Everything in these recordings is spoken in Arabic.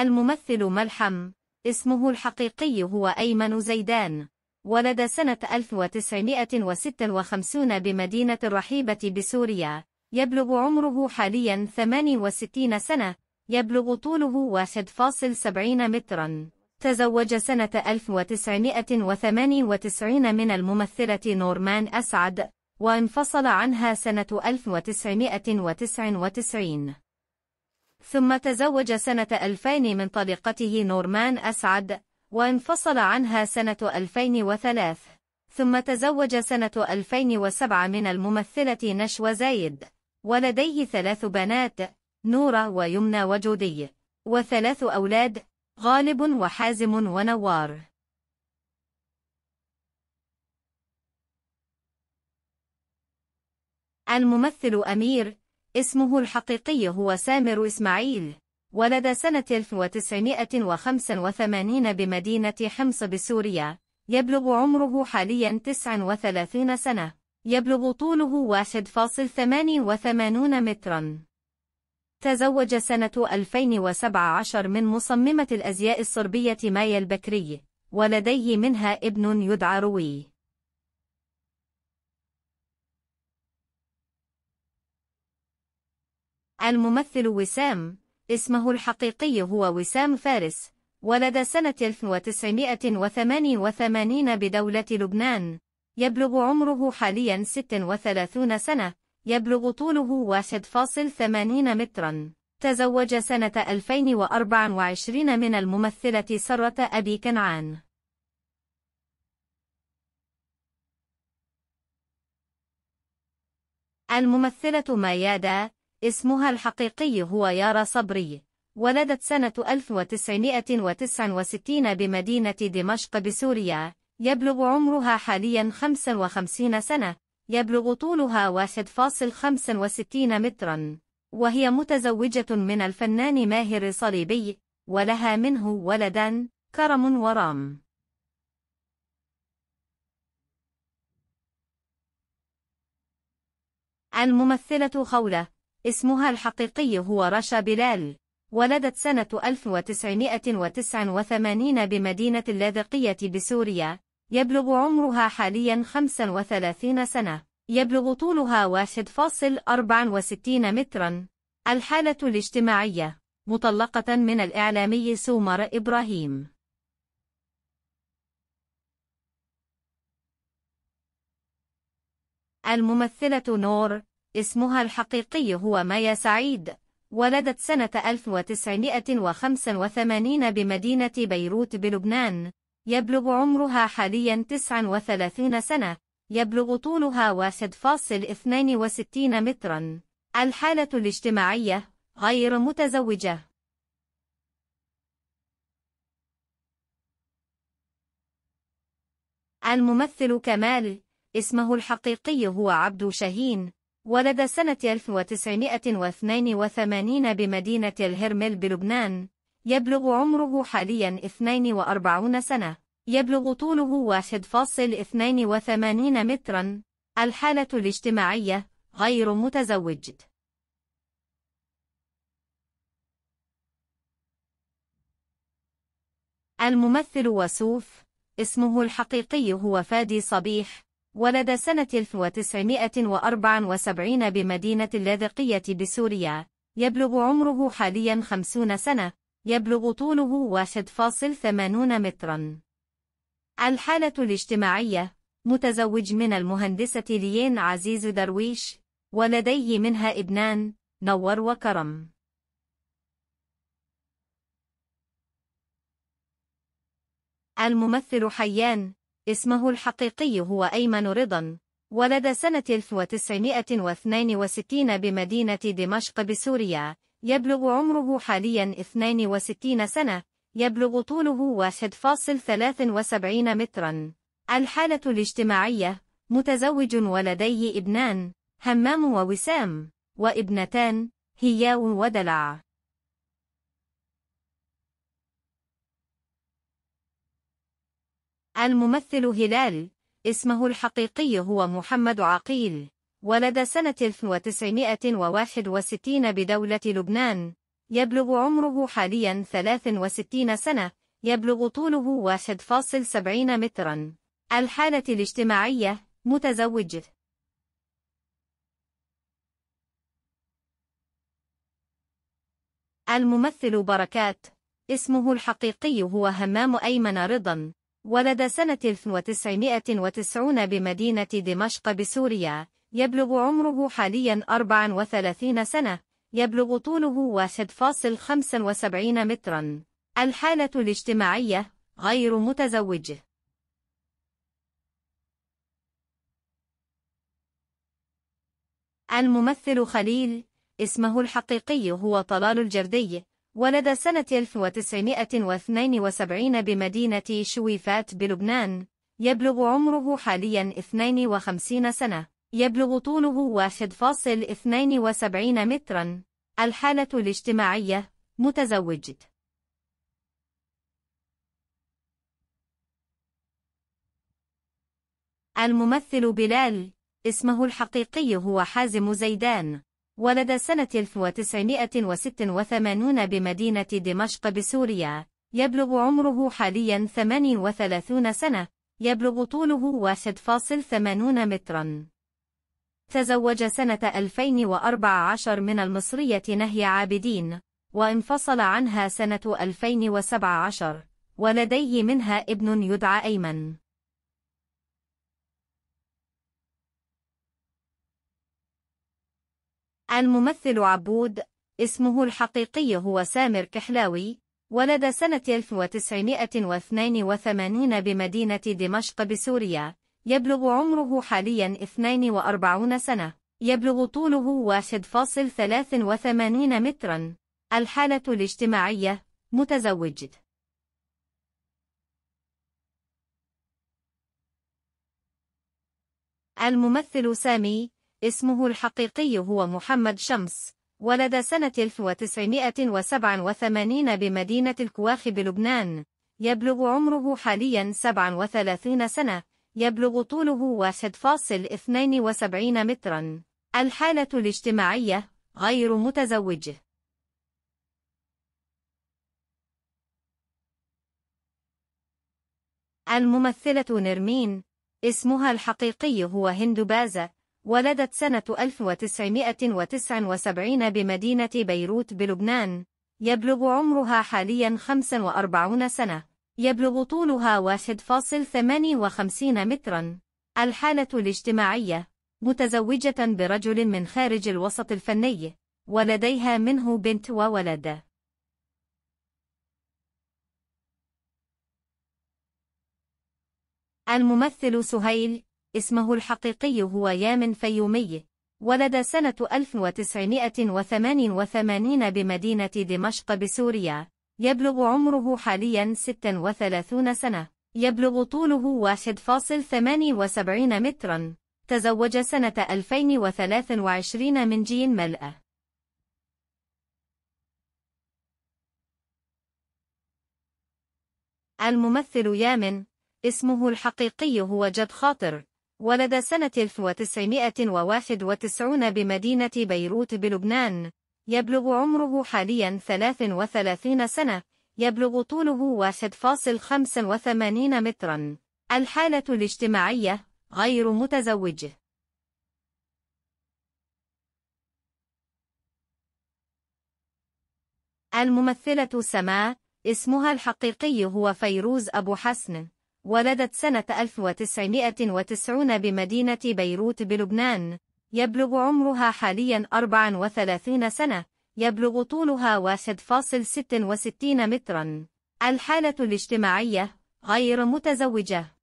الممثل ملحم اسمه الحقيقي هو أيمن زيدان ولد سنة 1956 بمدينة الرحيبة بسوريا يبلغ عمره حاليا 68 سنة يبلغ طوله 1.70 مترا تزوج سنة 1998 من الممثلة نورمان أسعد وانفصل عنها سنة 1999 ثم تزوج سنة 2000 من طليقته نورمان أسعد وانفصل عنها سنة 2003 ثم تزوج سنة 2007 من الممثلة نشوى زايد ولديه ثلاث بنات نورة ويمنى وجودي وثلاث أولاد غالب وحازم ونوار الممثل أمير اسمه الحقيقي هو سامر إسماعيل ولد سنة 1985 بمدينة حمص بسوريا يبلغ عمره حاليا 39 سنة يبلغ طوله 1.88 مترا تزوج سنة 2017 من مصممة الأزياء الصربية مايا البكري ولديه منها ابن يدعى روي الممثل وسام اسمه الحقيقي هو وسام فارس ولد سنة 1988 بدولة لبنان يبلغ عمره حاليا 36 سنة يبلغ طوله 1.80 مترا تزوج سنة 2024 من الممثلة سرة أبي كنعان الممثلة مايادا اسمها الحقيقي هو يارا صبري ولدت سنة 1969 بمدينة دمشق بسوريا يبلغ عمرها حاليا 55 سنة يبلغ طولها 1.65 مترا وهي متزوجة من الفنان ماهر صليبي ولها منه ولدا كرم ورام الممثلة خولة اسمها الحقيقي هو رشا بلال ولدت سنة 1989 بمدينة اللاذقية بسوريا يبلغ عمرها حاليا 35 سنة يبلغ طولها 1.64 مترا الحالة الاجتماعية مطلقة من الإعلامي سومر إبراهيم الممثلة نور اسمها الحقيقي هو مايا سعيد ولدت سنة 1985 بمدينة بيروت بلبنان يبلغ عمرها حاليا 39 سنة يبلغ طولها 1.62 مترا الحالة الاجتماعية غير متزوجة الممثل كمال اسمه الحقيقي هو عبد شاهين ولد سنة 1982 بمدينة الهرمل بلبنان يبلغ عمره حاليا 42 سنة يبلغ طوله 1.82 مترا الحالة الاجتماعية غير متزوج الممثل وسوف اسمه الحقيقي هو فادي صبيح ولد سنة 1974 بمدينة اللاذقية بسوريا يبلغ عمره حاليا 50 سنة يبلغ طوله 1.80 مترا الحالة الاجتماعية متزوج من المهندسة ليين عزيز درويش ولديه منها ابنان نور وكرم الممثل حيان اسمه الحقيقي هو أيمن رضا ولد سنة 1962 بمدينة دمشق بسوريا يبلغ عمره حاليا 62 سنة يبلغ طوله 1.73 مترا الحالة الاجتماعية متزوج ولديه ابنان همام ووسام وابنتان هياو ودلع الممثل هلال اسمه الحقيقي هو محمد عقيل ولد سنة 1961 بدولة لبنان يبلغ عمره حاليا 63 سنة يبلغ طوله 1.70 مترا الحالة الاجتماعية متزوج الممثل بركات اسمه الحقيقي هو همام أيمن رضا ولد سنة 1990 بمدينة دمشق بسوريا يبلغ عمره حاليا 34 سنة يبلغ طوله 1.75 مترا الحالة الاجتماعية غير متزوج الممثل خليل اسمه الحقيقي هو طلال الجردي ولد سنة 1972 بمدينة شويفات بلبنان يبلغ عمره حاليا 52 سنة يبلغ طوله 1.72 مترا الحالة الاجتماعية متزوج الممثل بلال اسمه الحقيقي هو حازم زيدان ولد سنة 1986 بمدينة دمشق بسوريا يبلغ عمره حاليا 38 سنة يبلغ طوله 1.80 مترا تزوج سنة 2014 من المصرية نهي عابدين وانفصل عنها سنة 2017 ولديه منها ابن يدعى أيمن الممثل عبود اسمه الحقيقي هو سامر كحلاوي ولد سنة 1982 بمدينة دمشق بسوريا يبلغ عمره حاليا 42 سنة يبلغ طوله 1.83 مترا الحالة الاجتماعية متزوج الممثل سامي اسمه الحقيقي هو محمد شمس ولد سنة 1987 بمدينة الكواخ بلبنان يبلغ عمره حاليا 37 سنة يبلغ طوله 1.72 مترا الحالة الاجتماعية غير متزوج الممثلة نرمين اسمها الحقيقي هو هند بازا ولدت سنة 1979 بمدينة بيروت بلبنان يبلغ عمرها حاليا 45 سنة يبلغ طولها 1.58 مترا الحالة الاجتماعية متزوجة برجل من خارج الوسط الفني ولديها منه بنت وولد الممثل سهيل اسمه الحقيقي هو يامن فيومي ولد سنة 1988 بمدينة دمشق بسوريا يبلغ عمره حاليا 36 سنة يبلغ طوله 1.78 مترا تزوج سنة 2023 من جين ملأة الممثل يامن اسمه الحقيقي هو جد خاطر ولد سنة 1991 بمدينة بيروت بلبنان يبلغ عمره حاليا 33 سنة يبلغ طوله 1.85 مترا الحالة الاجتماعية غير متزوج الممثلة سماء اسمها الحقيقي هو فيروز أبو حسن ولدت سنة 1990 بمدينة بيروت بلبنان يبلغ عمرها حاليا 34 سنة يبلغ طولها 1.66 مترا الحالة الاجتماعية غير متزوجة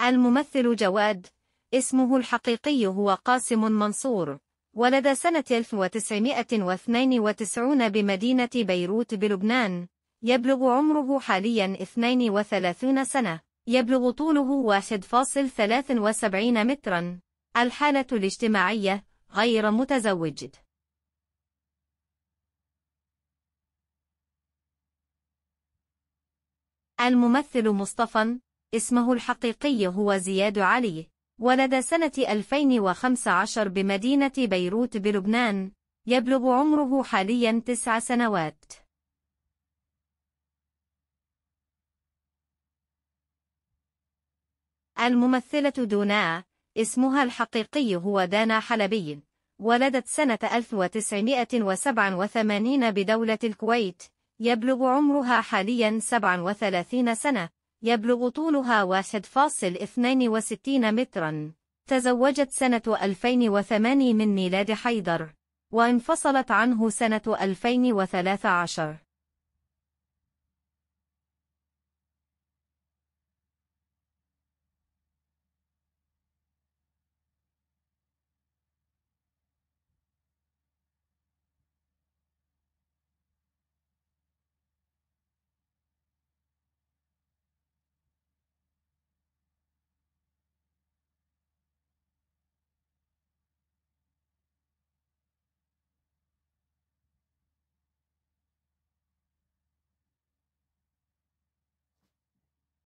الممثل جواد اسمه الحقيقي هو قاسم منصور ولد سنة 1992 بمدينة بيروت بلبنان يبلغ عمره حاليا 32 سنة يبلغ طوله 1.73 مترا الحالة الاجتماعية غير متزوج الممثل مصطفى اسمه الحقيقي هو زياد علي ولد سنة 2015 بمدينة بيروت بلبنان يبلغ عمره حاليا تسع سنوات الممثلة دونا اسمها الحقيقي هو دانا حلبي ولدت سنة 1987 بدولة الكويت يبلغ عمرها حاليا 37 سنة يبلغ طولها 1.62 متراً. تزوجت سنة 2008 من ميلاد حيدر، وانفصلت عنه سنة 2013.